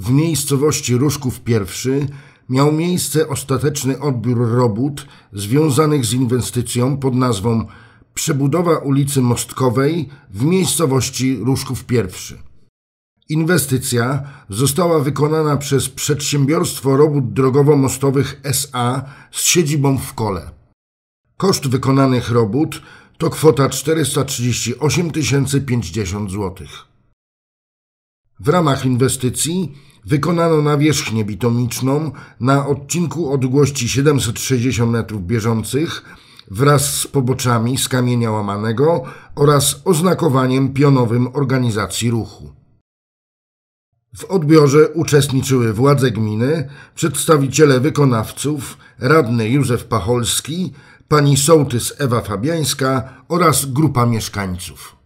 W miejscowości Ruszków I miał miejsce ostateczny odbiór robót związanych z inwestycją pod nazwą Przebudowa ulicy Mostkowej w miejscowości Ruszków I. Inwestycja została wykonana przez Przedsiębiorstwo Robót Drogowo-Mostowych SA z siedzibą w Kole. Koszt wykonanych robót to kwota 438 050 złotych. W ramach inwestycji wykonano nawierzchnię bitoniczną na odcinku odgłości 760 metrów bieżących wraz z poboczami z kamienia łamanego oraz oznakowaniem pionowym organizacji ruchu. W odbiorze uczestniczyły władze gminy, przedstawiciele wykonawców, radny Józef Pacholski, pani sołtys Ewa Fabiańska oraz grupa mieszkańców.